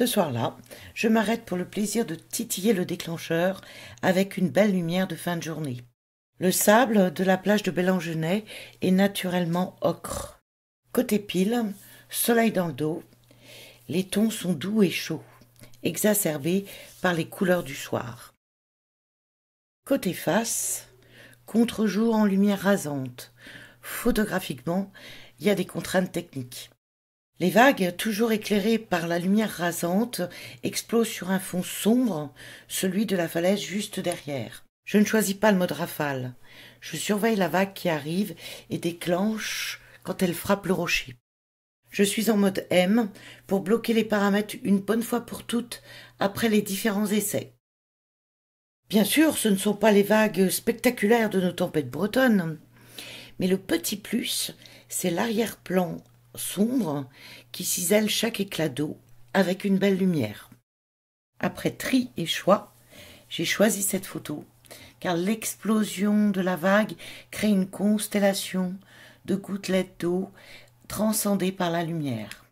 Ce soir-là, je m'arrête pour le plaisir de titiller le déclencheur avec une belle lumière de fin de journée. Le sable de la plage de Bélangenais est naturellement ocre. Côté pile, soleil dans le dos, les tons sont doux et chauds, exacerbés par les couleurs du soir. Côté face, contre-jour en lumière rasante. Photographiquement, il y a des contraintes techniques. Les vagues, toujours éclairées par la lumière rasante, explosent sur un fond sombre, celui de la falaise juste derrière. Je ne choisis pas le mode rafale. Je surveille la vague qui arrive et déclenche quand elle frappe le rocher. Je suis en mode M pour bloquer les paramètres une bonne fois pour toutes après les différents essais. Bien sûr, ce ne sont pas les vagues spectaculaires de nos tempêtes bretonnes, mais le petit plus, c'est l'arrière-plan sombre qui cisèle chaque éclat d'eau avec une belle lumière. Après tri et choix, j'ai choisi cette photo car l'explosion de la vague crée une constellation de gouttelettes d'eau transcendées par la lumière.